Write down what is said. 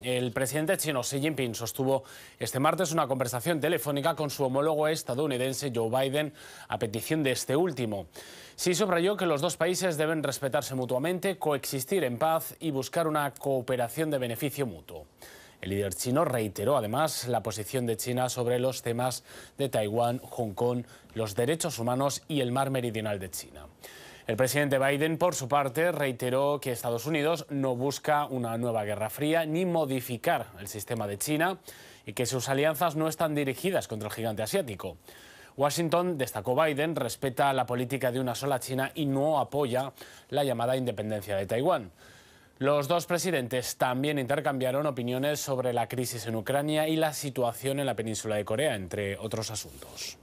El presidente chino Xi Jinping sostuvo este martes una conversación telefónica con su homólogo estadounidense Joe Biden a petición de este último. Sí subrayó que los dos países deben respetarse mutuamente, coexistir en paz y buscar una cooperación de beneficio mutuo. El líder chino reiteró además la posición de China sobre los temas de Taiwán, Hong Kong, los derechos humanos y el mar meridional de China. El presidente Biden, por su parte, reiteró que Estados Unidos no busca una nueva guerra fría ni modificar el sistema de China y que sus alianzas no están dirigidas contra el gigante asiático. Washington, destacó Biden, respeta la política de una sola China y no apoya la llamada independencia de Taiwán. Los dos presidentes también intercambiaron opiniones sobre la crisis en Ucrania y la situación en la península de Corea, entre otros asuntos.